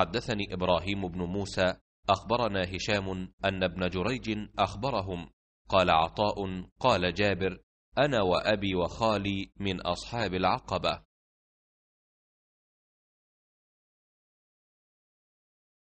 حدثني إبراهيم بن موسى أخبرنا هشام أن ابن جريج أخبرهم قال عطاء قال جابر أنا وأبي وخالي من أصحاب العقبة